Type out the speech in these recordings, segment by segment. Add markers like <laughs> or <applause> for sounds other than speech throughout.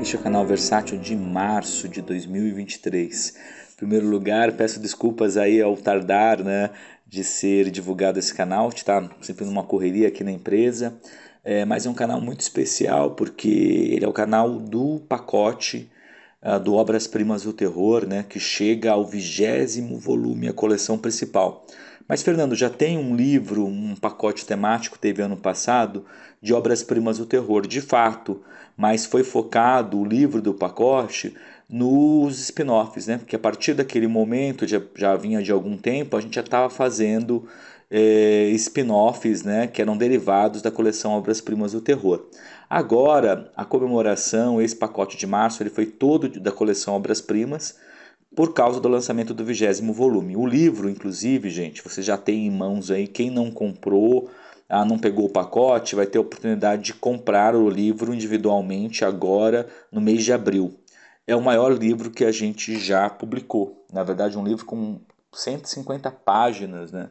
Este é o canal Versátil de março de 2023. Em primeiro lugar, peço desculpas aí ao tardar, né, de ser divulgado esse canal. Está sempre numa correria aqui na empresa, é, mas é um canal muito especial porque ele é o canal do pacote uh, do Obras Primas do Terror, né, que chega ao vigésimo volume, a coleção principal. Mas, Fernando, já tem um livro, um pacote temático, teve ano passado, de obras-primas do terror, de fato, mas foi focado o livro do pacote nos spin-offs, né? Porque a partir daquele momento, já, já vinha de algum tempo, a gente já estava fazendo é, spin-offs, né? Que eram derivados da coleção Obras-Primas do Terror. Agora, a comemoração, esse pacote de março, ele foi todo da coleção Obras-Primas por causa do lançamento do vigésimo volume. O livro, inclusive, gente, você já tem em mãos aí. Quem não comprou, ah, não pegou o pacote, vai ter a oportunidade de comprar o livro individualmente agora no mês de abril. É o maior livro que a gente já publicou. Na verdade, um livro com 150 páginas, né?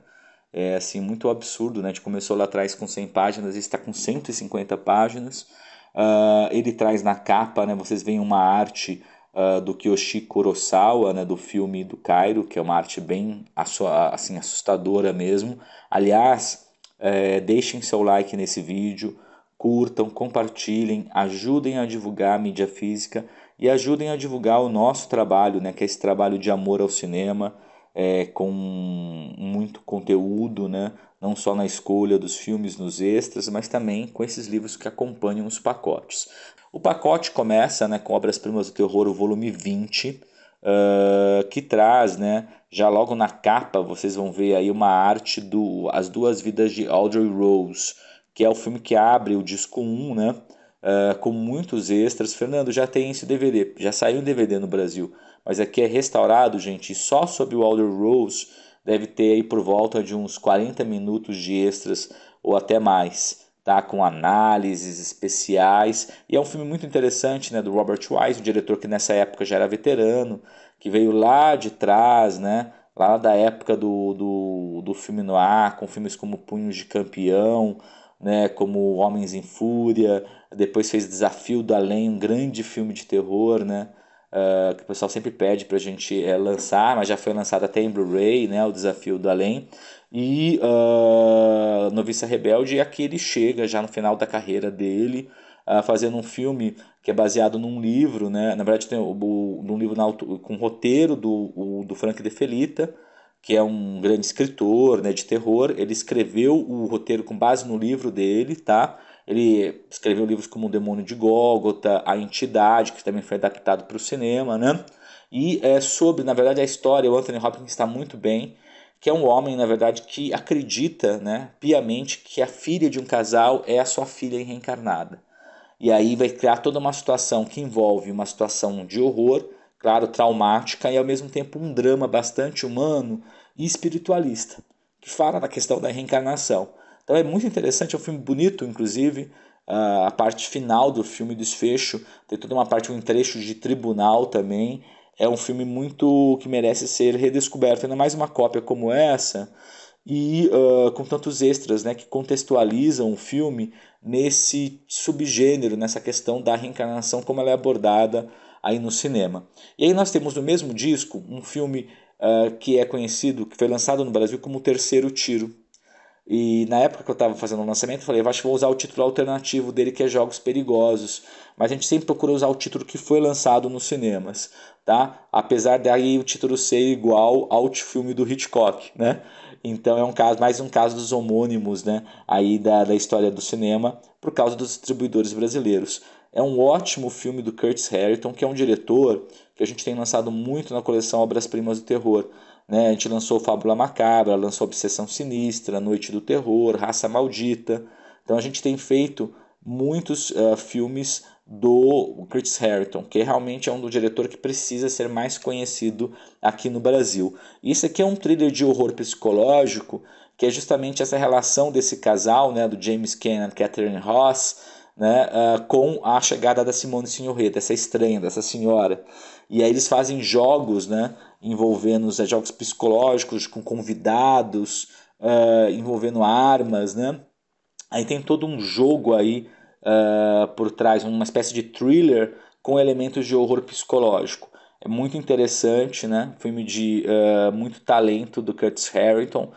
É assim muito absurdo, né? A gente começou lá atrás com 100 páginas, está com 150 páginas. Uh, ele traz na capa, né? Vocês veem uma arte uh, do Kiyoshi Kurosawa, né, do filme do Cairo, que é uma arte bem ah, assim, assustadora mesmo. Aliás, é, deixem seu like nesse vídeo, curtam, compartilhem, ajudem a divulgar a mídia física e ajudem a divulgar o nosso trabalho, né, que é esse trabalho de amor ao cinema, é, com muito conteúdo, né, não só na escolha dos filmes nos extras, mas também com esses livros que acompanham os pacotes. O pacote começa né, com Obras-Primas do Terror, o volume 20, uh, ah, que traz, né, já logo na capa, vocês vão ver aí uma arte do As Duas Vidas de Audrey Rose, que é o filme que abre o disco 1, né, uh, com muitos extras. Fernando, já tem esse DVD, já saiu um DVD no Brasil, mas aqui é restaurado, gente, e só sobre o Audrey Rose deve ter aí por volta de uns 40 minutos de extras ou até mais tá? com análises especiais. E é um filme muito interessante né? do Robert Wise, um diretor que nessa época já era veterano, que veio lá de trás, né? lá da época do, do, do filme no ar, com filmes como Punhos de Campeão, né, como Homens em Fúria, depois fez Desafio do Além, um grande filme de terror, né, uh, que o pessoal sempre pede para a gente é, lançar, mas já foi lançado até em Blu-ray, né, o Desafio do Além. E uh, Noviça Rebelde, é aqui ele chega já no final da carreira dele, uh, fazendo um filme que é baseado num livro, né? na verdade tem um livro na, com roteiro do, o, do Frank De Felita, que é um grande escritor né, de terror. Ele escreveu o roteiro com base no livro dele, tá? Ele escreveu livros como O Demônio de Gólgota, A Entidade, que também foi adaptado para o cinema, né? E é sobre, na verdade, a história. O Anthony Hopkins está muito bem que é um homem, na verdade, que acredita né, piamente que a filha de um casal é a sua filha reencarnada. E aí vai criar toda uma situação que envolve uma situação de horror, claro, traumática, e ao mesmo tempo um drama bastante humano e espiritualista, que fala da questão da reencarnação. Então é muito interessante, é um filme bonito, inclusive. a parte final do filme, desfecho, tem toda uma parte, um trecho de tribunal também, é um filme muito que merece ser redescoberto, ainda mais uma cópia como essa e uh, com tantos extras né, que contextualizam o filme nesse subgênero, nessa questão da reencarnação, como ela é abordada aí no cinema. E aí nós temos no mesmo disco um filme uh, que é conhecido, que foi lançado no Brasil como O Terceiro Tiro, e na época que eu estava fazendo o lançamento, eu falei, eu acho que vou usar o título alternativo dele, que é Jogos Perigosos. Mas a gente sempre procura usar o título que foi lançado nos cinemas, tá? Apesar daí o título ser igual ao filme do Hitchcock, né? Então é um caso, mais um caso dos homônimos, né? Aí da, da história do cinema, por causa dos distribuidores brasileiros. É um ótimo filme do Curtis Harrington, que é um diretor que a gente tem lançado muito na coleção Obras Primas do Terror. Né? A gente lançou Fábula Macabra, lançou Obsessão Sinistra, Noite do Terror, Raça Maldita. Então a gente tem feito muitos uh, filmes do Curtis Harrington, que realmente é um do diretor que precisa ser mais conhecido aqui no Brasil. Isso aqui é um thriller de horror psicológico, que é justamente essa relação desse casal, né, do James Cannon e Catherine Ross, né, uh, com a chegada da Simone Signoret, essa estranha, dessa senhora. E aí eles fazem jogos, né, envolvendo né, jogos psicológicos com convidados, uh, envolvendo armas, né. Aí tem todo um jogo aí uh, por trás, uma espécie de thriller com elementos de horror psicológico. É muito interessante, né? Filme de muito talento do Curtis Harrington,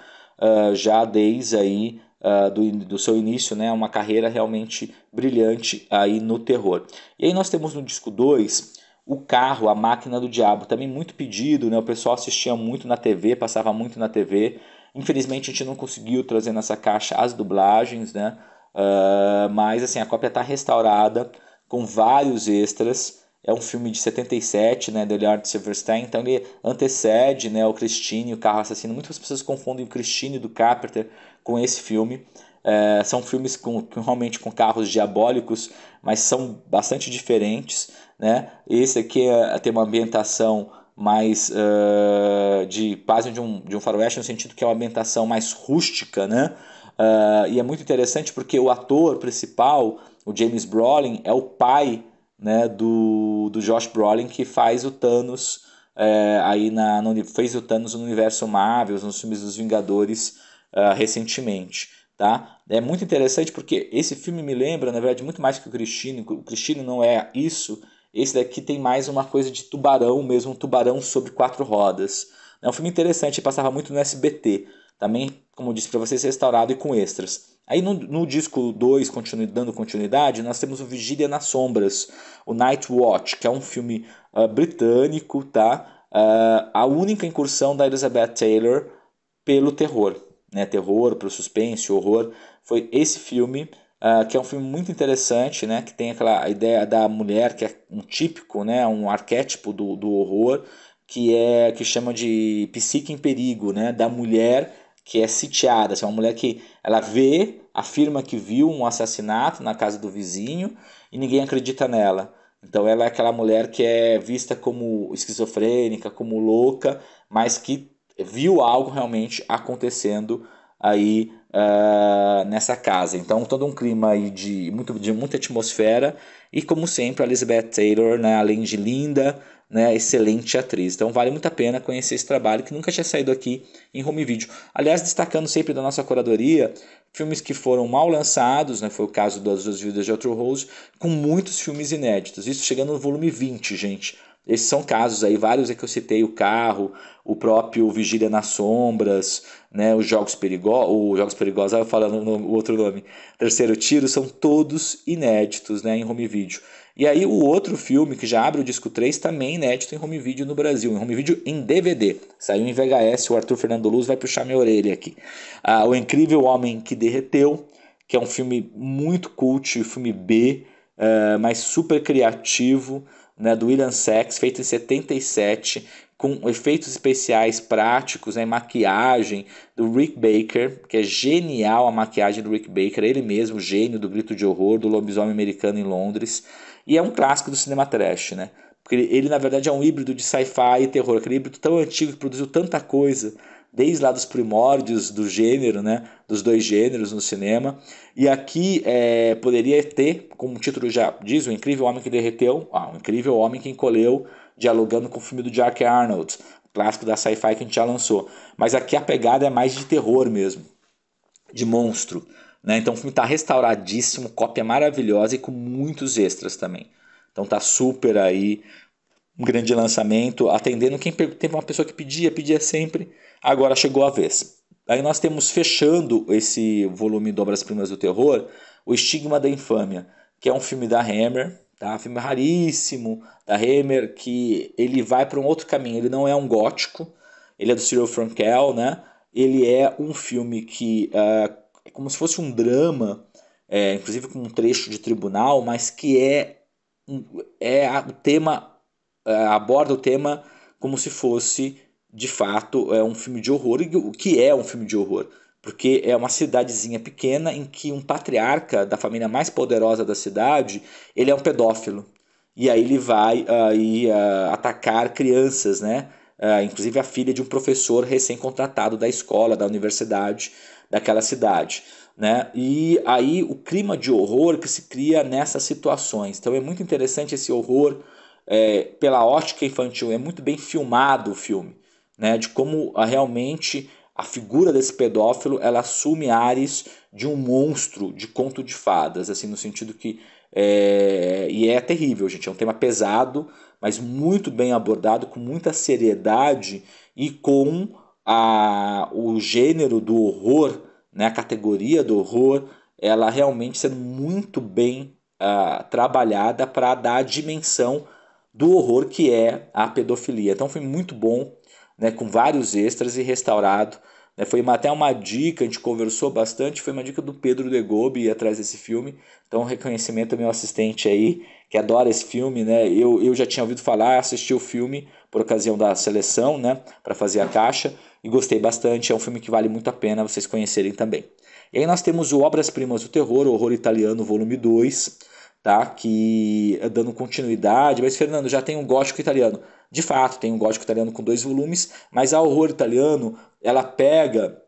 já desde aí uh, do, do seu início, né, uma carreira realmente brilhante aí no terror. E aí nós temos no disco 2 o carro, a máquina do diabo, também muito pedido, né? O pessoal assistia muito na TV, passava muito na TV. Infelizmente a gente não conseguiu trazer nessa caixa as dublagens, né? Uh, mas assim a cópia está restaurada com vários extras é um filme de 77, né, de Leonard Silverstein, então ele antecede, né, o Christine, o carro assassino. Muitas pessoas confundem o Christine do Carpenter com esse filme. É, são filmes com, com, realmente com carros diabólicos, mas são bastante diferentes, né? Esse aqui é, tem uma ambientação mais uh, de quase de um, de um faroeste, no sentido que é uma ambientação mais rústica, né? Uh, e é muito interessante porque o ator principal, o James Brolin, é o pai né, do, do Josh Brolin, que faz o Thanos é, aí na, no, fez o Thanos no universo Marvel, nos filmes dos Vingadores uh, recentemente. Tá? É muito interessante porque esse filme me lembra, na verdade, muito mais que o Cristino. O Cristino não é isso. Esse daqui tem mais uma coisa de tubarão mesmo, um tubarão sobre quatro rodas. É um filme interessante, passava muito no SBT. Também, como eu disse para vocês, restaurado e com extras. Aí no, no disco 2, continu, dando continuidade, nós temos o Vigília nas Sombras, o Night Watch, que é um filme uh, britânico, tá? Uh, a única incursão da Elizabeth Taylor pelo terror, né? Terror, para suspense, horror, foi esse filme Uh, que é um filme muito interessante, né? Que tem aquela ideia da mulher que é um típico, né? Um arquétipo do, do horror que é que chama de psique em perigo, né? Da mulher que é sitiada, assim, É uma mulher que ela vê, afirma que viu um assassinato na casa do vizinho e ninguém acredita nela. Então ela é aquela mulher que é vista como esquizofrênica, como louca, mas que viu algo realmente acontecendo aí uh, nessa casa. Então todo um clima aí de, muito, de muita atmosfera e como sempre a Elizabeth Taylor, né, além de linda, né, excelente atriz. Então vale muito a pena conhecer esse trabalho que nunca tinha saído aqui em home video. Aliás, destacando sempre da nossa curadoria, filmes que foram mal lançados, né, foi o caso das duas vidas de Outro Rose, com muitos filmes inéditos. Isso chegando no volume 20, gente. Esses são casos aí, vários é que eu citei, o carro, o próprio Vigília nas Sombras, né, os Jogos Perigosos, os Jogos Perigosos, eu falando o outro nome, Terceiro Tiro, são todos inéditos, né, em home video. E aí o outro filme que já abre o disco 3 também é inédito em home video no Brasil, em home video em DVD. Saiu em VHS, o Arthur Fernando Luz vai puxar minha orelha aqui. Ah, o Incrível Homem que Derreteu, que é um filme muito cult, filme B, uh, mas super criativo, né, do William Sex feito em 77, com efeitos especiais práticos, né, maquiagem do Rick Baker, que é genial a maquiagem do Rick Baker, ele mesmo, gênio do Grito de Horror, do Lobisomem Americano em Londres. E é um clássico do cinema trash, né? Porque ele, na verdade é um híbrido de sci-fi e terror, aquele híbrido tão antigo que produziu tanta coisa desde lá dos primórdios do gênero, né, dos dois gêneros no cinema. E aqui é, poderia ter, como o título já diz, o incrível homem que derreteu, ah, o incrível homem que encolheu, dialogando com o filme do Jack Arnold, clássico da sci-fi que a gente já lançou. Mas aqui a pegada é mais de terror mesmo, de monstro. Né? Então o filme está restauradíssimo, cópia maravilhosa e com muitos extras também. Então tá super aí, um grande lançamento, atendendo quem teve uma pessoa que pedia, pedia sempre, agora chegou a vez. Aí nós temos fechando esse volume de obras primas do terror, o Estigma da Infâmia, que é um filme da Hammer, tá? Um filme raríssimo da Hammer que ele vai para um outro caminho, ele não é um gótico, ele é do Cyril Frankel, né? Ele é um filme que uh, é como se fosse um drama, é, inclusive com um trecho de tribunal, mas que é, é o tema, é, aborda o tema como se fosse de fato é um filme de horror, o que é um filme de horror? Porque é uma cidadezinha pequena em que um patriarca da família mais poderosa da cidade, ele é um pedófilo. E aí ele vai aí, ah, ah, atacar crianças, né? Ah, inclusive a filha de um professor recém-contratado da escola, da universidade daquela cidade. Né? E aí o clima de horror que se cria nessas situações. Então é muito interessante esse horror é, pela ótica infantil, é muito bem filmado o filme, né? De como a, ah, realmente a figura desse pedófilo ela assume ares de um monstro de conto de fadas, assim no sentido que é, e é terrível, gente. É um tema pesado, mas muito bem abordado, com muita seriedade e com a, o gênero do horror, né, a categoria do horror, ela realmente sendo muito bem uh, trabalhada para dar a dimensão do horror que é a pedofilia. Então foi muito bom, né, com vários extras e restaurado né? Foi até uma dica, a gente conversou bastante, foi uma dica do Pedro de Gobi atrás desse filme. Então, reconhecimento ao meu assistente aí, que adora esse filme, né? Eu, eu já tinha ouvido falar, assisti o filme por ocasião da seleção, né? Para fazer a caixa, e gostei bastante. É um filme que vale muito a pena vocês conhecerem também. E aí nós temos o Obras Primas do Terror, o Horror Italiano, volume 2, tá? Que é dando continuidade. Mas, Fernando, já tem um gótico italiano. De fato, tem um gótico italiano com dois volumes, mas a horror italiano ela pega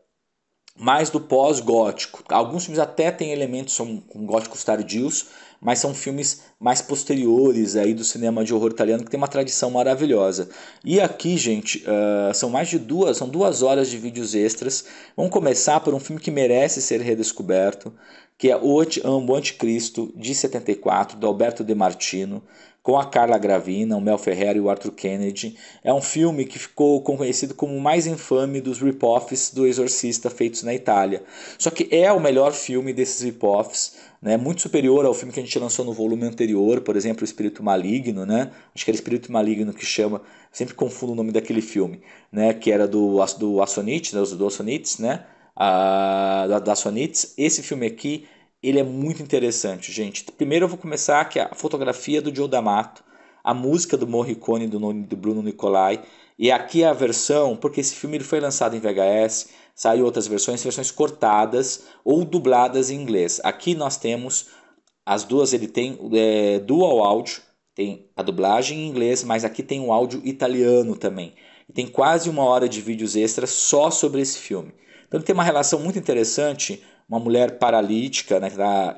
mais do pós-gótico. Alguns filmes até têm elementos são com góticos tardios, mas são filmes mais posteriores aí do cinema de horror italiano que tem uma tradição maravilhosa. E aqui, gente, uh, são mais de duas, são duas horas de vídeos extras. Vamos começar por um filme que merece ser redescoberto, que é O Anticristo de 74 do Alberto De Martino com a Carla Gravina, o Mel Ferreira e o Arthur Kennedy. É um filme que ficou conhecido como o mais infame dos rip-offs do Exorcista feitos na Itália. Só que é o melhor filme desses rip-offs, né? muito superior ao filme que a gente lançou no volume anterior, por exemplo, O Espírito Maligno, né? acho que era Espírito Maligno que chama, sempre confundo o nome daquele filme, né? que era do, do Assonites, né? do Assonites, né? Ah, da, da Assonites. Esse filme aqui ele é muito interessante, gente. Primeiro eu vou começar que é a fotografia do Joe D'Amato, a música do Morricone do nome do Bruno Nicolai, e aqui é a versão, porque esse filme ele foi lançado em VHS, saiu outras versões, versões cortadas ou dubladas em inglês. Aqui nós temos as duas, ele tem é, dual áudio, tem a dublagem em inglês, mas aqui tem um áudio italiano também. E tem quase uma hora de vídeos extras só sobre esse filme. Então tem uma relação muito interessante uma mulher paralítica, né,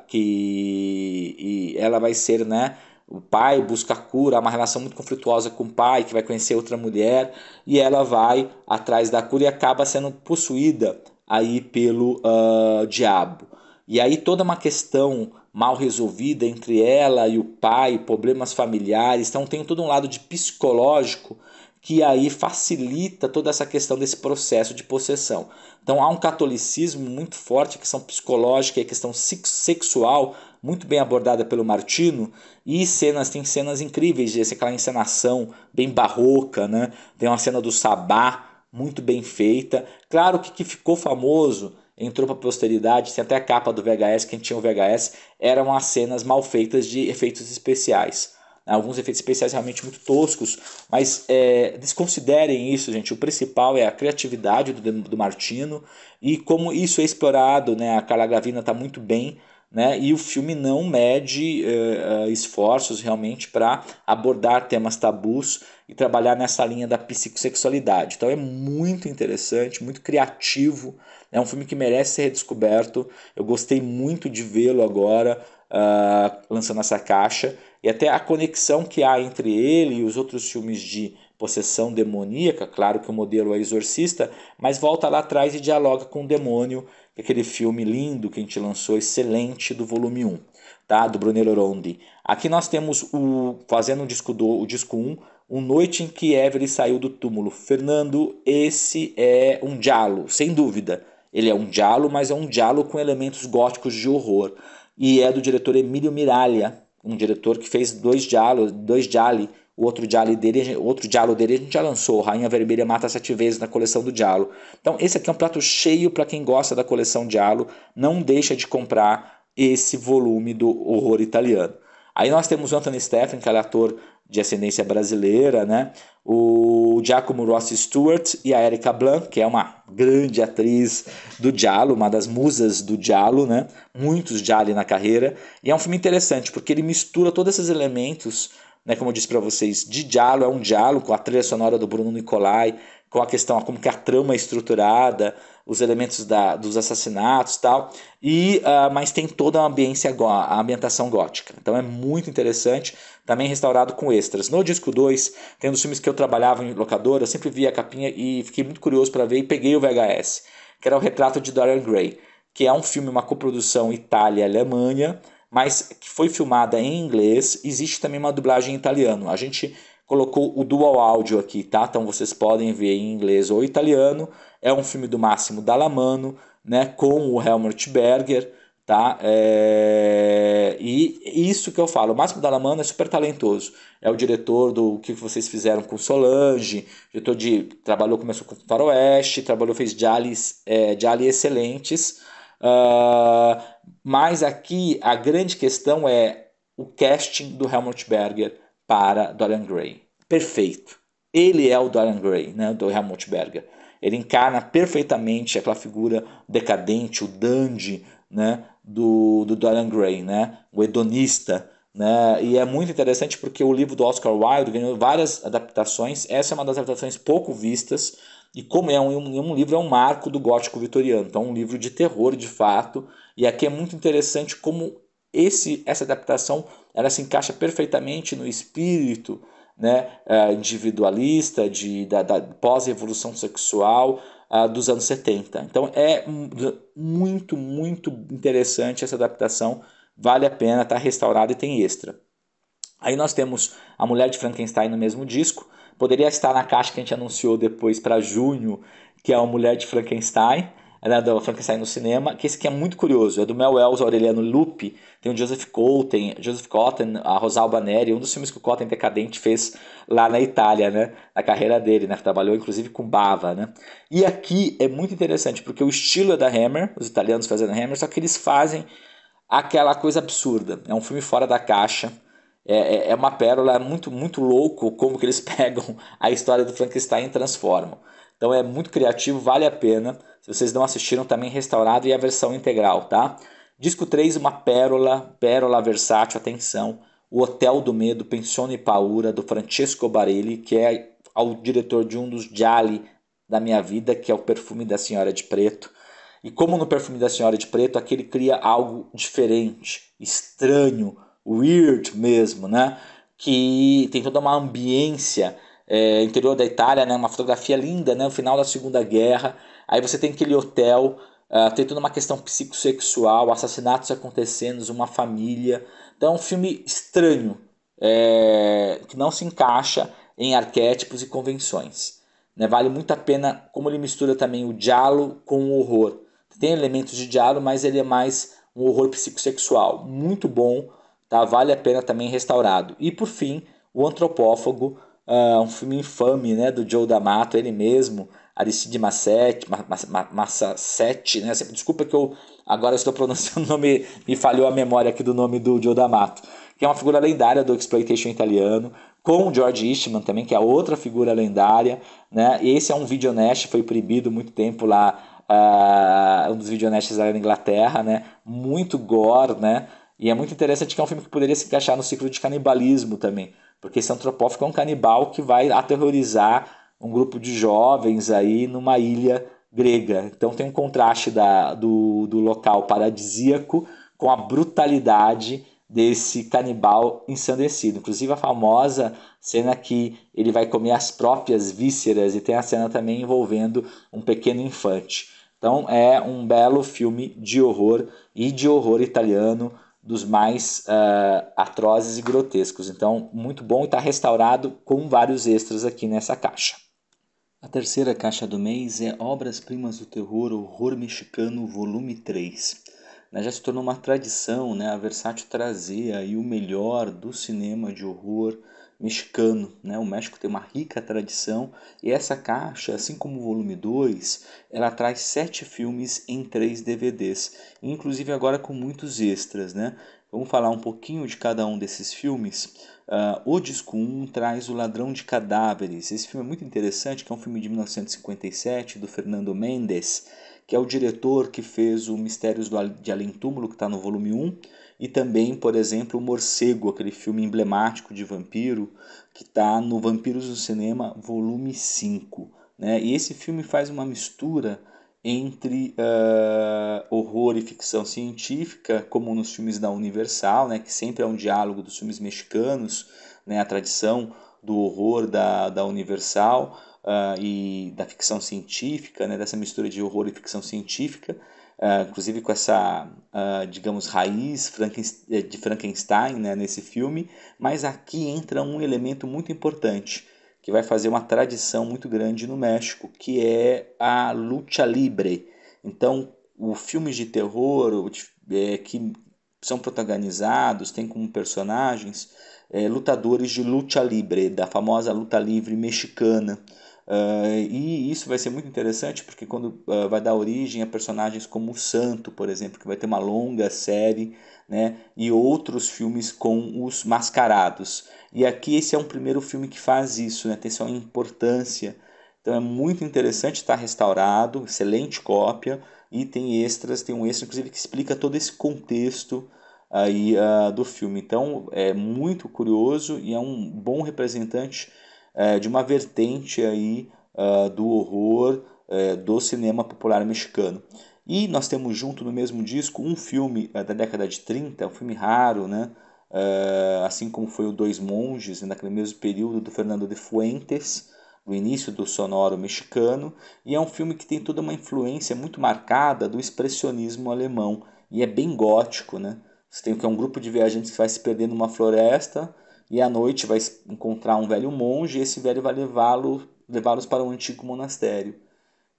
que, ela vai ser, né, o pai busca cura, há uma relação muito conflituosa com o pai, que vai conhecer outra mulher, e ela vai atrás da cura e acaba sendo possuída aí pelo uh, diabo. E aí toda uma questão mal resolvida entre ela e o pai, problemas familiares, então tem todo um lado de psicológico que aí facilita toda essa questão desse processo de possessão. Então há um catolicismo muito forte, a questão psicológica e a questão sexual, muito bem abordada pelo Martino, e cenas, tem cenas incríveis, desse, aquela encenação bem barroca, né? Tem uma cena do Sabá muito bem feita. Claro que que ficou famoso, entrou para a posteridade, tem até a capa do VHS, quem tinha o VHS, eram as cenas mal feitas de efeitos especiais. Né, alguns efeitos especiais realmente muito toscos, mas é, desconsiderem isso, gente. O principal é a criatividade do, do Martino e como isso é explorado, né? A Carla Gavina está muito bem. Né? E o filme não mede é, é, esforços realmente para abordar temas tabus e trabalhar nessa linha da psicossexualidade. Então é muito interessante, muito criativo. É um filme que merece ser redescoberto. Eu gostei muito de vê-lo agora uh, lançando essa caixa, e até a conexão que há entre ele e os outros filmes de possessão demoníaca, claro que o modelo é exorcista, mas volta lá atrás e dialoga com o demônio, é aquele filme lindo que a gente lançou, excelente, do volume 1, tá? do Brunello Rondi. Aqui nós temos, o fazendo o disco, do, o disco 1, o Noite em que Everly saiu do túmulo. Fernando, esse é um diálogo, sem dúvida. Ele é um diálogo, mas é um diálogo com elementos góticos de horror e é do diretor Emílio Miralha, um diretor que fez dois diálogos, dois Jali, o outro Jali dele, outro Jalo dele a gente já lançou, Rainha Vermelha Mata Sete Vezes na coleção do Dialo. Então esse aqui é um prato cheio para quem gosta da coleção Dialo, não deixa de comprar esse volume do horror italiano. Aí nós temos o Anthony Stephen que é ator de ascendência brasileira, né? O Giacomo Rossi Stewart e a Erika Blanc, que é uma grande atriz do Diallo, uma das musas do Diallo, né? Muitos Diallo na carreira. E é um filme interessante, porque ele mistura todos esses elementos, né? Como eu disse para vocês, de Diallo é um Diallo com a trilha sonora do Bruno Nicolai, com a questão como que a trama é estruturada, os elementos da, dos assassinatos tal e uh, mas tem toda a ambiência a ambientação gótica então é muito interessante também restaurado com extras no disco 2 tem um dos filmes que eu trabalhava em locadora eu sempre via a capinha e fiquei muito curioso para ver e peguei o VHS que era o retrato de Dorian Gray que é um filme uma coprodução Itália Alemanha mas que foi filmada em inglês existe também uma dublagem em italiano a gente colocou o dual áudio aqui, tá? Então vocês podem ver em inglês ou italiano. É um filme do Máximo Dalamano, né? Com o Helmut Berger, tá? É... E isso que eu falo, o Máximo Dalamano é super talentoso. É o diretor do o que vocês fizeram com Solange, diretor de trabalhou começou com Faroeste, trabalhou fez Jales, é, Jali excelentes. Uh... mas aqui a grande questão é o casting do Helmut Berger para Dorian Gray. Perfeito. Ele é o Dorian Gray, né, do Helmut Berger. Ele encarna perfeitamente aquela figura decadente, o dandy, né, do, do Dorian Gray, né, o hedonista, né? E é muito interessante porque o livro do Oscar Wilde ganhou várias adaptações. Essa é uma das adaptações pouco vistas e como é um, um livro é um marco do gótico vitoriano, então é um livro de terror de fato. E aqui é muito interessante como esse, essa adaptação ela se encaixa perfeitamente no espírito né, é, individualista de, da, da pós-evolução sexual uh, dos anos 70. Então é muito, muito interessante essa adaptação, vale a pena, está restaurada e tem extra. Aí nós temos A Mulher de Frankenstein no mesmo disco, poderia estar na caixa que a gente anunciou depois para junho, que é A Mulher de Frankenstein, né, do Frankenstein no cinema, que esse aqui é muito curioso. É do Mel Wells, Aureliano Lupe, tem o Joseph Cotten, Joseph Cotten, a Rosalba Neri, um dos filmes que o Cotten Decadente fez lá na Itália, né, na carreira dele, né, trabalhou inclusive com Bava, né. E aqui é muito interessante, porque o estilo é da Hammer, os italianos fazendo Hammer, só que eles fazem aquela coisa absurda. É um filme fora da caixa, é, é, é uma pérola muito muito louco como que eles <laughs> pegam a história do Frankenstein e transformam. Então é muito criativo, vale a pena. Se vocês não assistiram, também restaurado e a versão integral, tá? Disco 3, uma pérola, pérola versátil, atenção. O Hotel do Medo, Pensione Paura, do Francesco Barelli, que é o diretor de um dos Jali da minha vida, que é o Perfume da Senhora de Preto. E como no Perfume da Senhora de Preto, aqui ele cria algo diferente, estranho, weird mesmo, né? Que tem toda uma ambiência é, interior da Itália, né? Uma fotografia linda, né? O final da Segunda Guerra. Aí você tem aquele hotel, uh, tem toda uma questão psicossexual, assassinatos acontecendo, uma família. Então é um filme estranho, é, que não se encaixa em arquétipos e convenções. Né? Vale muito a pena como ele mistura também o diálogo com o horror. Tem elementos de diálogo, mas ele é mais um horror psicossexual. Muito bom, tá? vale a pena também restaurado. E por fim, o antropófago uh, um filme infame né, do Joe D'Amato, ele mesmo, Aristide Massetti, Massasetti, né? desculpa que eu agora estou pronunciando o nome, me falhou a memória aqui do nome do Joe D'Amato, que é uma figura lendária do exploitation italiano, com o George Eastman também, que é outra figura lendária, né? E esse é um videonest, foi proibido muito tempo lá, uh, um dos videonestes da Inglaterra, né? Muito gore, né? E é muito interessante que é um filme que poderia se encaixar no ciclo de canibalismo também, porque esse antropófago é um canibal que vai aterrorizar um grupo de jovens aí numa ilha grega. Então tem um contraste da, do, do local paradisíaco com a brutalidade desse canibal ensandecido. Inclusive a famosa cena que ele vai comer as próprias vísceras e tem a cena também envolvendo um pequeno infante. Então é um belo filme de horror e de horror italiano dos mais uh, atrozes e grotescos. Então, muito bom e está restaurado com vários extras aqui nessa caixa. A terceira caixa do mês é Obras Primas do Terror, Horror Mexicano, volume 3. Né, já se tornou uma tradição né, a Versátil trazer aí o melhor do cinema de horror, mexicano. Né? O México tem uma rica tradição e essa caixa, assim como o volume 2, ela traz sete filmes em três DVDs, inclusive agora com muitos extras. Né? Vamos falar um pouquinho de cada um desses filmes. Uh, o disco 1 traz O Ladrão de Cadáveres. Esse filme é muito interessante, que é um filme de 1957 do Fernando Mendes, que é o diretor que fez o Mistérios de Além Túmulo, que está no volume 1 e também, por exemplo, o Morcego, aquele filme emblemático de vampiro, que está no Vampiros no Cinema, volume 5. Né? E esse filme faz uma mistura entre uh, horror e ficção científica, como nos filmes da Universal, né, que sempre é um diálogo dos filmes mexicanos, né, a tradição do horror da, da Universal uh, e da ficção científica, né, dessa mistura de horror e ficção científica, ah, inclusive com essa, uh, digamos, raiz eh, de Frankenstein né, nesse filme, mas aqui entra um elemento muito importante que vai fazer uma tradição muito grande no México, que é a luta livre. Então, os filmes de terror é, que são protagonizados, têm como personagens é, lutadores de luta livre, da famosa luta livre mexicana. Uh, e isso vai ser muito interessante porque quando uh, vai dar origem a personagens como o Santo, por exemplo, que vai ter uma longa série, né, e outros filmes com os mascarados. E aqui esse é um primeiro filme que faz isso, né, tem sua importância. Então é muito interessante estar tá restaurado, excelente cópia e tem extras, tem um extra inclusive que explica todo esse contexto aí uh, do filme. Então é muito curioso e é um bom representante é, de uma vertente aí uh, do horror é, do cinema popular mexicano. E nós temos junto no mesmo disco um filme uh, da década de 30, um filme raro, né? assim como foi o Dois Monges, naquele mesmo período do Fernando de Fuentes, no início do sonoro mexicano, e é um filme que tem toda uma influência muito marcada do expressionismo alemão, e é bem gótico, né? Você tem que é um grupo de viajantes que vai se perder numa floresta, e à noite vai encontrar um velho monge e esse velho vai levá-lo levá-los para um antigo monastério.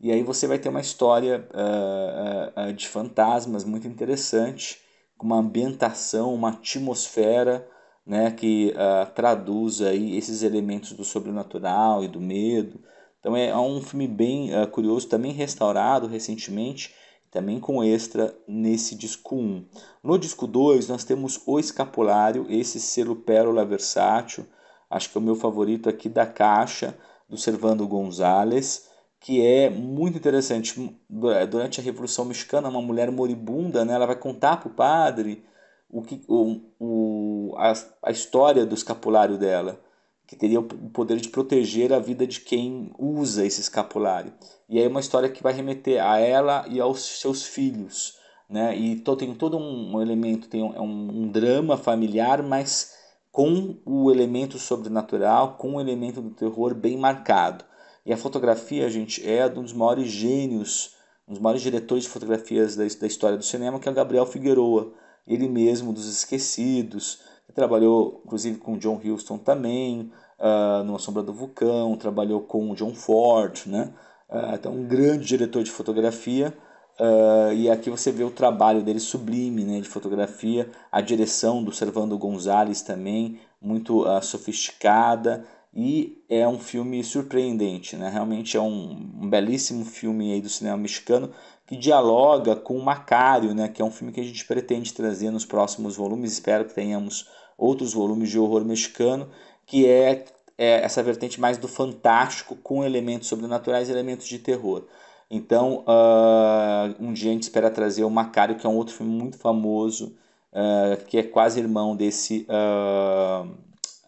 E aí você vai ter uma história uh, uh, de fantasmas muito interessante, com uma ambientação, uma atmosfera né, que uh, traduz aí esses elementos do sobrenatural e do medo. Então é, é um filme bem curioso, também restaurado recentemente, também com extra nesse disco 1. No disco 2, nós temos o escapulário, esse selo pérola versátil, acho que é o meu favorito aqui da caixa, do Servando Gonzalez, que é muito interessante. Durante a Revolução Mexicana, uma mulher moribunda, né, ela vai contar para o padre o que, o, o, a, a história do escapulário dela que teria o poder de proteger a vida de quem usa esse escapulário. E é uma história que vai remeter a ela e aos seus filhos. Né? E to, tem todo um elemento, tem é um, um drama familiar, mas com o elemento sobrenatural, com o elemento do terror bem marcado. E a fotografia, gente, é um dos maiores gênios, um dos maiores diretores de fotografias da, da história do cinema, que é o Gabriel Figueroa. Ele mesmo, dos Esquecidos, trabalhou inclusive com John Huston também, uh, ah, no A Sombra do Vulcão, trabalhou com John Ford, né? Uh, então, um grande diretor de fotografia. Uh, e aqui você vê o trabalho dele sublime né, de fotografia, a direção do Servando Gonzalez também, muito uh, sofisticada, e é um filme surpreendente, né? realmente é um, um belíssimo filme aí do cinema mexicano, que dialoga com Macário, né, que é um filme que a gente pretende trazer nos próximos volumes. Espero que tenhamos outros volumes de horror mexicano, que é, é essa vertente mais do fantástico com elementos sobrenaturais e elementos de terror. Então, uh, um dia a gente espera trazer o Macário, que é um outro filme muito famoso, uh, que é quase irmão desse uh,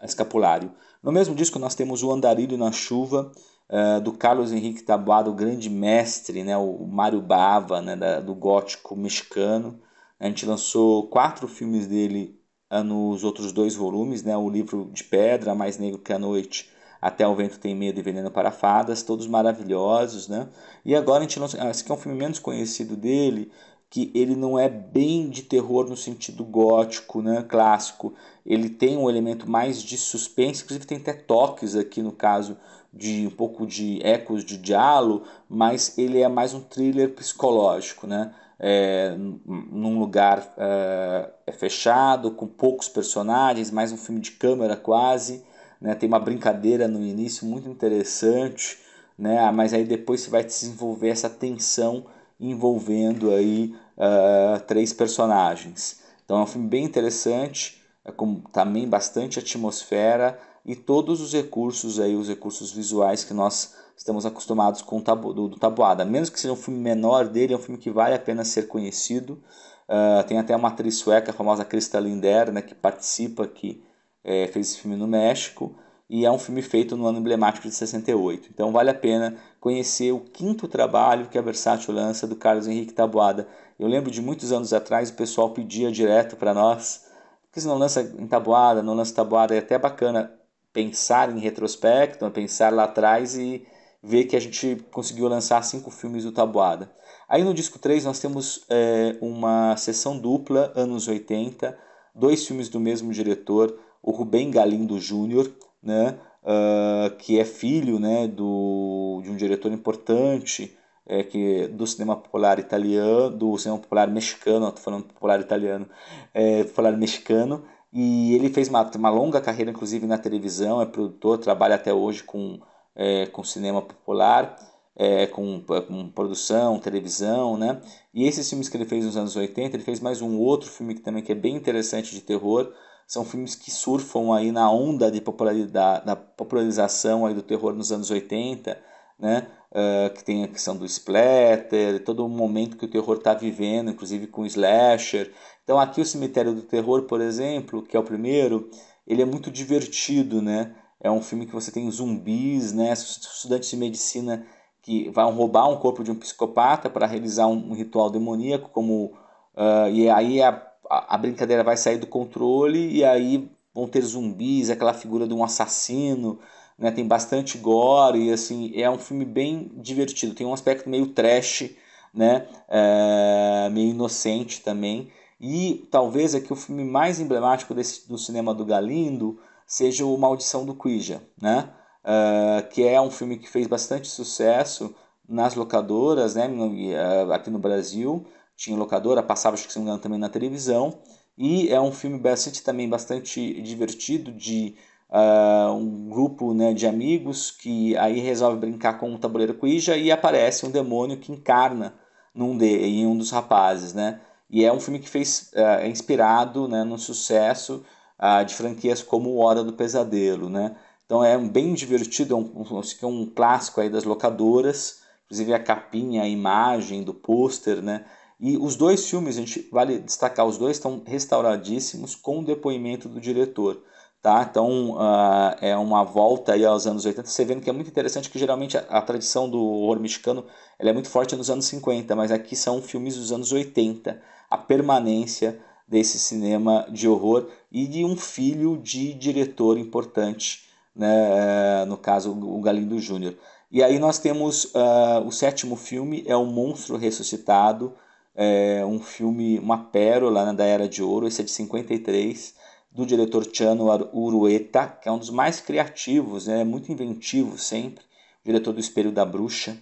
Escapulário. No mesmo disco, nós temos o Andarilho na Chuva, Uh, do Carlos Henrique Taboada, o grande mestre, né, o Mário Bava, né, da, do gótico mexicano. A gente lançou quatro filmes dele uh, nos outros dois volumes, né, o livro de pedra, Mais Negro que a Noite, Até o Vento Tem Medo e Veneno para Fadas, todos maravilhosos. Né? E agora a gente lançou, ah, esse aqui é um filme menos conhecido dele, que ele não é bem de terror no sentido gótico, né, clássico. Ele tem um elemento mais de suspense, inclusive tem até toques aqui no caso de um pouco de ecos de diálogo, mas ele é mais um thriller psicológico, né? É, num lugar é, é, fechado, com poucos personagens, mais um filme de câmera quase. Né? Tem uma brincadeira no início muito interessante, né? mas aí depois você vai desenvolver essa tensão envolvendo aí uh, três personagens. Então é um filme bem interessante, é com também bastante atmosfera, e todos os recursos aí, os recursos visuais que nós estamos acostumados com o tabu, do, do Tabuada. Menos que seja um filme menor dele, é um filme que vale a pena ser conhecido. Uh, tem até uma atriz sueca, a famosa Krista Linder, né, que participa, que é, fez esse filme no México. E é um filme feito no ano emblemático de 68. Então vale a pena conhecer o quinto trabalho que é a Versátil lança do Carlos Henrique Tabuada. Eu lembro de muitos anos atrás o pessoal pedia direto para nós, porque se não lança em tabuada, não lança tabuada, é até bacana pensar em retrospecto, né, pensar lá atrás e ver que a gente conseguiu lançar cinco filmes do Tabuada. Aí no disco 3 nós temos é, uma sessão dupla, anos 80, dois filmes do mesmo diretor, o Rubem Galindo Júnior, né, uh, que é filho né, do, de um diretor importante é, que do cinema popular italiano, do cinema popular mexicano, estou falando popular italiano, é, popular mexicano, e ele fez uma, uma longa carreira, inclusive, na televisão, é produtor, trabalha até hoje com, é, com cinema popular, é, com, com, produção, televisão, né? E esses filmes que ele fez nos anos 80, ele fez mais um outro filme que também que é bem interessante de terror, são filmes que surfam aí na onda de popularidade, da popularização aí do terror nos anos 80, né? Uh, que tem a questão do splatter, todo o momento que o terror está vivendo, inclusive com o slasher. Então aqui o Cemitério do Terror, por exemplo, que é o primeiro, ele é muito divertido, né? É um filme que você tem zumbis, né? Estudantes de medicina que vão roubar um corpo de um psicopata para realizar um ritual demoníaco, como uh, e aí a, a brincadeira vai sair do controle e aí vão ter zumbis, aquela figura de um assassino, né? Tem bastante gore e assim é um filme bem divertido. Tem um aspecto meio trash, né? É, meio inocente também. E talvez aqui é o filme mais emblemático desse, do cinema do Galindo seja o Maldição do Quija, né? É, que é um filme que fez bastante sucesso nas locadoras, né? É, aqui no Brasil tinha locadora, passava acho que se não me engano também na televisão. E é um filme bastante também bastante divertido de uh, um grupo né, de amigos que aí resolve brincar com um tabuleiro Ouija e aparece um demônio que encarna num de, em um dos rapazes, né? E é um filme que fez uh, é inspirado né, no sucesso uh, de franquias como Hora do Pesadelo, né? Então é bem divertido, é um, um, assim, é um clássico aí das locadoras, inclusive a capinha, a imagem do pôster, né? E os dois filmes, a gente vale destacar, os dois estão restauradíssimos com o depoimento do diretor. Tá? Então uh, é uma volta aí aos anos 80. Você vendo que é muito interessante que geralmente a, a tradição do horror mexicano é muito forte nos anos 50, mas aqui são filmes dos anos 80. A permanência desse cinema de horror e de um filho de diretor importante, né? Ah, no caso o Galindo Júnior. E aí nós temos uh, o sétimo filme é o Monstro Ressuscitado, é um filme, uma pérola né, da Era de Ouro, esse é de 53 do diretor Chano Urueta, que é um dos mais criativos, né? é né? muito inventivo sempre. O diretor do Espelho da Bruxa,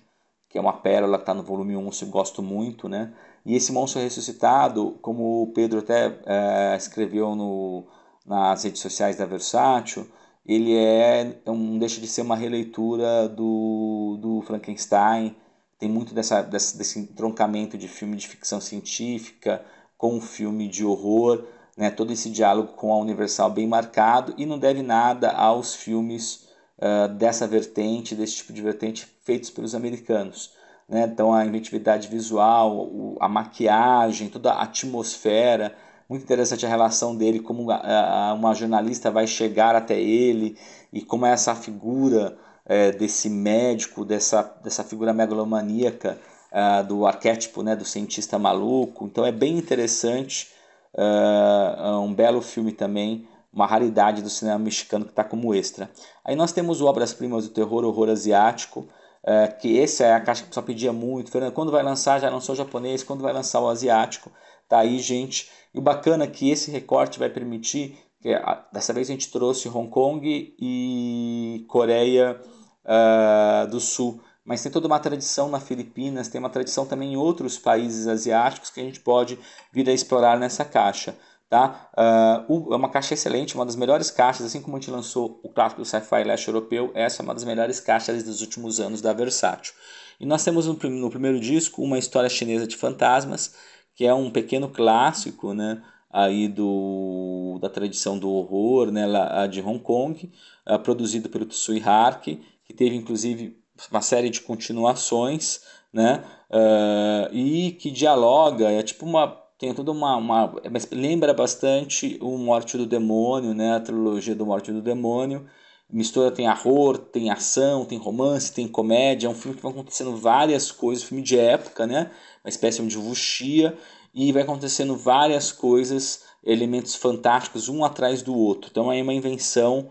que é uma pérola que está no volume 1, eu gosto muito, né? E esse monstro ressuscitado, como o Pedro até é, escreveu no, nas redes sociais da Versátil, ele é, é um deixa de ser uma releitura do, do Frankenstein, tem muito dessa, desse, desse troncamento de filme de ficção científica com um filme de horror né, todo esse diálogo com a Universal bem marcado e não deve nada aos filmes uh, dessa vertente, desse tipo de vertente feitos pelos americanos. Né? Então a inventividade visual, o, a maquiagem, toda a atmosfera, muito interessante a relação dele, como ah, ah, uma jornalista vai chegar até ele e como é essa figura é, desse médico, dessa, dessa figura megalomaníaca, uh, do arquétipo né, do cientista maluco. Então é bem interessante uh, um belo filme também, uma raridade do cinema mexicano que está como extra. Aí nós temos Obras-Primas do Terror, Horror Asiático, uh, que esse é a caixa que só pedia muito. Fernando, quando vai lançar? Já lançou o japonês, quando vai lançar o asiático? Tá aí, gente. E o bacana é que esse recorte vai permitir dessa vez a gente trouxe Hong Kong e Coreia uh, do Sul mas tem toda uma tradição na Filipinas, tem uma tradição também em outros países asiáticos que a gente pode vir a explorar nessa caixa. Tá? Uh, é uma caixa excelente, uma das melhores caixas, assim como a gente lançou o clássico do Sci-Fi Leste Europeu, essa é uma das melhores caixas dos últimos anos da Versátil. E nós temos no, no primeiro disco uma história chinesa de fantasmas, que é um pequeno clássico, né? aí do, da tradição do horror né, lá, de Hong Kong, uh, produzido pelo Tsui Hark, que teve inclusive uma série de continuações, né? Uh, e que dialoga, é tipo uma tem toda uma, uma lembra bastante o Morte do Demônio, né? A trilogia do Morte do Demônio. Mistura tem horror, tem ação, tem romance, tem comédia, é um filme que vai acontecendo várias coisas, filme de época, né? Uma espécie de vuxia e vai acontecendo várias coisas, elementos fantásticos um atrás do outro. Então é uma invenção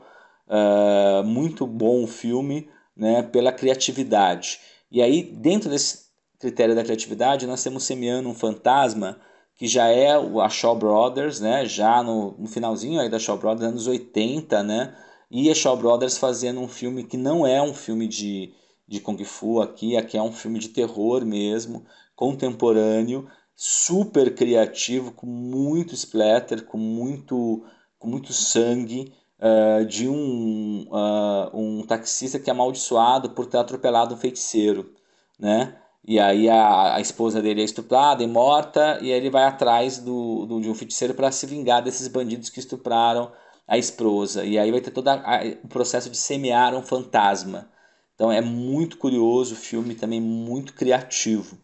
uh, muito bom o filme né, pela criatividade. E aí, dentro desse critério da criatividade, nós temos Semeando um Fantasma, que já é a Shaw Brothers, né, já no, no finalzinho aí da Shaw Brothers, anos 80, né, e a Shaw Brothers fazendo um filme que não é um filme de, de Kung Fu aqui, aqui é um filme de terror mesmo, contemporâneo, super criativo, com muito splatter, com muito, com muito sangue, eh, de um, uh, um taxista que é amaldiçoado por ter atropelado um feiticeiro, né? E aí a, a esposa dele é estuprada e morta, e aí ele vai atrás do, do de um feiticeiro para se vingar desses bandidos que estupraram a esposa. E aí vai ter todo o processo de semear um fantasma. Então é muito curioso o filme, também muito criativo.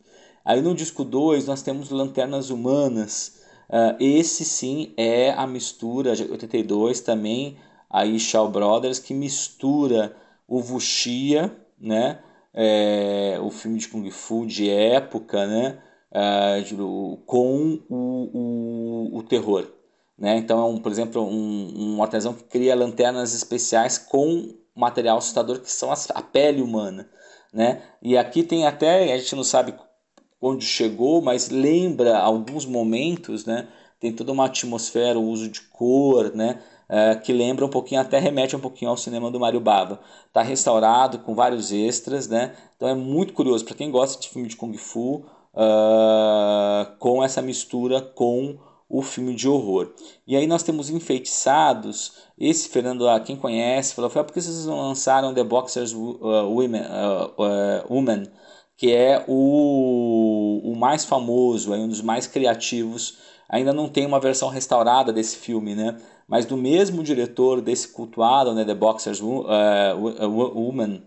Aí no disco 2 nós temos Lanternas Humanas. Uh, esse sim é a mistura, de 82 também, aí Shaw Brothers, que mistura o Wuxia, né? É, o filme de Kung Fu de época, né? É, com o, o, o terror. Né? Então, é um, por exemplo, um, um artesão que cria lanternas especiais com material assustador, que são as, a pele humana. Né? E aqui tem até, a gente não sabe onde chegou, mas lembra alguns momentos, né? tem toda uma atmosfera, o uso de cor, né? Eh, que lembra um pouquinho, até remete um pouquinho ao cinema do Mário Bava. Está restaurado com vários extras, né? Então é muito curioso para quem gosta de filme de kung fu uh, com essa mistura com o filme de horror. E aí nós temos Enfeitiçados. Esse Fernando, ah, quem conhece, falou: foi porque vocês não lançaram The Boxers eh, Women, uh, uh, Woman, que é o, o mais famoso, é um dos mais criativos. Ainda não tem uma versão restaurada desse filme, né? mas do mesmo diretor desse cultuado, né, The Boxer's uh, Woman,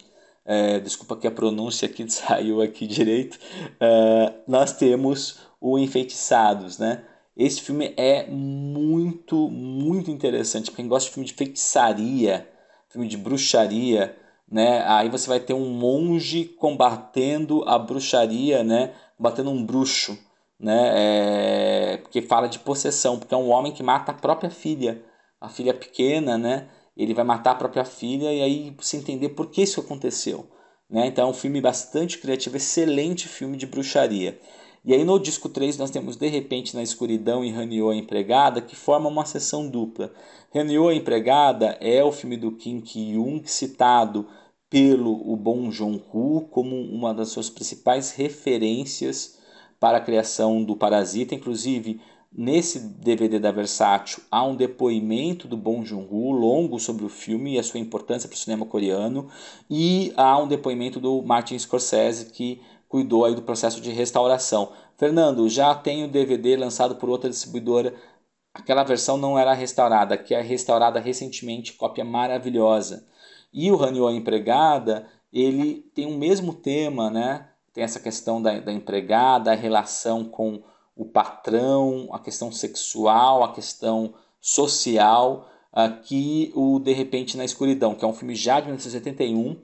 uh, desculpa que a pronúncia aqui <laughs> saiu aqui direito, uh, nós temos o Enfeitiçados, né? Esse filme é muito, muito interessante. Quem gosta de filme de feitiçaria, filme de bruxaria, né? Aí você vai ter um monge combatendo a bruxaria, né? Batendo um bruxo, né? É... Porque fala de possessão, porque é um homem que mata a própria filha a filha é pequena, né? Ele vai matar a própria filha e aí se entender por que isso aconteceu. Né? Então é um filme bastante criativo, excelente filme de bruxaria. E aí no disco 3 nós temos De Repente na Escuridão e Hanyo a Empregada, que forma uma sessão dupla. Hanyo a Empregada é o filme do Kim Ki-young citado pelo o Bong Joon-ho como uma das suas principais referências para a criação do Parasita. Inclusive, Nesse DVD da Versátil há um depoimento do Bong Joon-ho longo sobre o filme e a sua importância para o cinema coreano e há um depoimento do Martin Scorsese que cuidou aí do processo de restauração. Fernando, já tem o DVD lançado por outra distribuidora. Aquela versão não era restaurada, que é restaurada recentemente, cópia maravilhosa. E o Hanyo a empregada, ele tem o mesmo tema, né? Tem essa questão da, da empregada, a relação com o patrão, a questão sexual, a questão social, ah, que o De Repente na Escuridão, que é um filme já de 1971,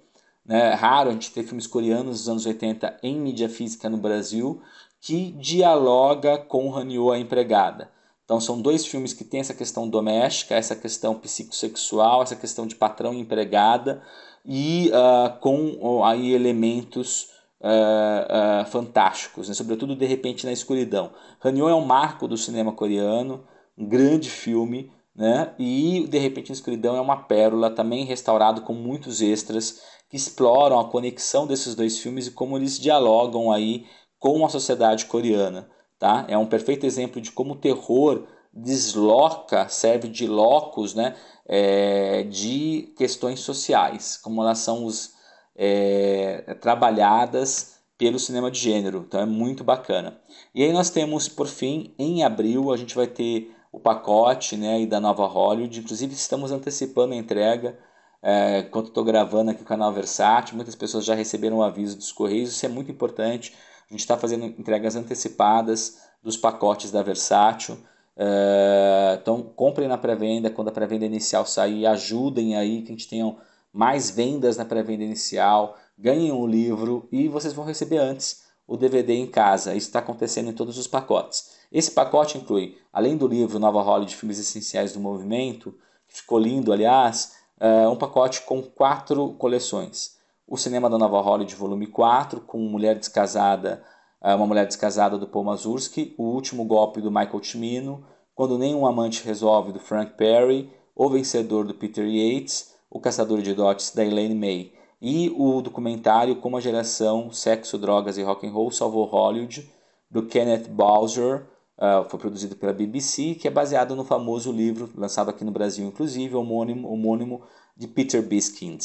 né, é raro a gente ter filmes coreanos dos anos 80 em mídia física no Brasil, que dialoga com Hanyo, a empregada. Então são dois filmes que têm essa questão doméstica, essa questão psicossexual, essa questão de patrão e empregada, e uh, com uh, aí elementos uh, uh, fantásticos, né? sobretudo De Repente na Escuridão. Hanyo é um marco do cinema coreano, um grande filme, né? e De Repente na Escuridão é uma pérola, também restaurado com muitos extras, que exploram a conexão desses dois filmes e como eles dialogam aí com a sociedade coreana. Tá? É um perfeito exemplo de como o terror desloca, serve de locus né, é, de questões sociais, como elas são os é, trabalhadas pelo cinema de gênero. Então é muito bacana. E aí nós temos, por fim, em abril, a gente vai ter o pacote né, da nova Hollywood. Inclusive, estamos antecipando a entrega. É, enquanto estou gravando aqui o canal Versátil, muitas pessoas já receberam o aviso dos Correios. Isso é muito importante. A gente está fazendo entregas antecipadas dos pacotes da Versátil. É, então, comprem na pré-venda. Quando a pré-venda inicial sair, ajudem aí que a gente tenha mais vendas na pré-venda inicial, ganhem um livro e vocês vão receber antes o DVD em casa. Isso está acontecendo em todos os pacotes. Esse pacote inclui, além do livro Nova Hollywood de Filmes Essenciais do Movimento, que ficou lindo, aliás, eh, um pacote com quatro coleções. O Cinema da Nova Hollywood, volume 4, com Mulher Descasada, eh, Uma Mulher Descasada, do Paul Mazursky, O Último Golpe, do Michael Cimino, Quando Nenhum Amante Resolve, do Frank Perry, O Vencedor, do Peter Yates, o Caçador de Dotes, da Elaine May, e o documentário Como a Geração Sexo, Drogas e Rock and Roll Salvou Hollywood, do Kenneth Bowser, uh, foi produzido pela BBC, que é baseado no famoso livro, lançado aqui no Brasil inclusive, homônimo, homônimo de Peter Biskind.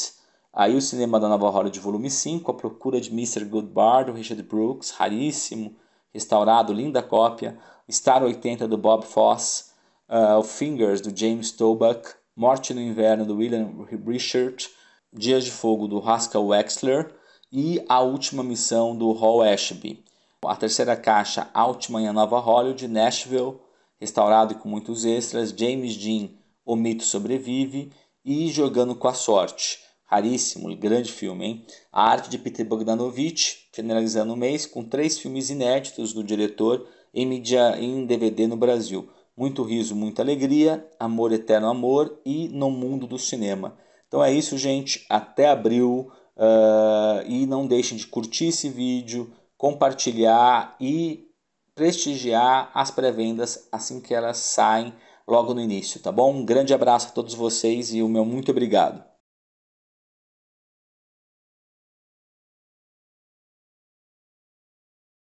Aí o Cinema da Nova Hollywood, volume 5, A Procura de Mr. Goodbar, do Richard Brooks, raríssimo, restaurado, linda cópia, Star 80, do Bob Fosse, uh, Fingers, do James Toback, Morte no Inverno, do William Richard, Dias de Fogo, do Haskell Wexler e A Última Missão, do Hall Ashby. A terceira caixa, Altman e Nova Hollywood, Nashville, restaurado e com muitos extras, James Dean, O Mito Sobrevive e Jogando com a Sorte. Raríssimo, grande filme, hein? A Arte de Peter Bogdanovich, finalizando o mês, com três filmes inéditos do diretor em mídia em DVD no Brasil muito riso, muita alegria, amor, eterno amor e no mundo do cinema. Então é isso, gente. Até abril. Uh, e não deixem de curtir esse vídeo, compartilhar e prestigiar as pré-vendas assim que elas saem logo no início, tá bom? Um grande abraço a todos vocês e o meu muito obrigado.